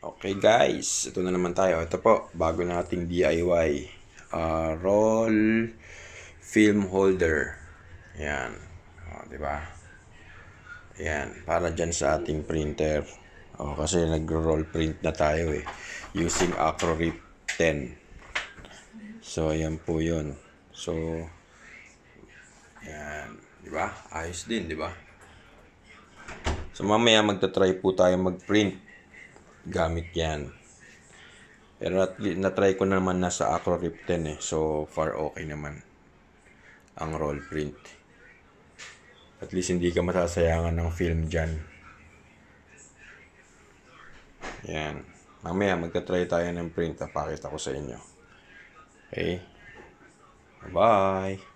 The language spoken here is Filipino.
Okay guys, ito na naman tayo. Ito po, bago nating DIY. Uh, ah, roll film holder. Yan. O, oh, di ba? Yan, para dyan sa ating printer. O, oh, kasi nag-roll print na tayo eh. Using AcroRip 10. So, ayan po yun. So, yan. Di ba? Ayos din, di ba? So, mamaya magta-try po tayo mag-print gamit yan. Pero na-try ko naman na sa Acro Rip 10 eh. So far okay naman ang roll print. At least hindi ka masasayangan ng film dyan. Yan. Mamaya magka try tayo ng print. Pakita ko sa inyo. Okay. Bye!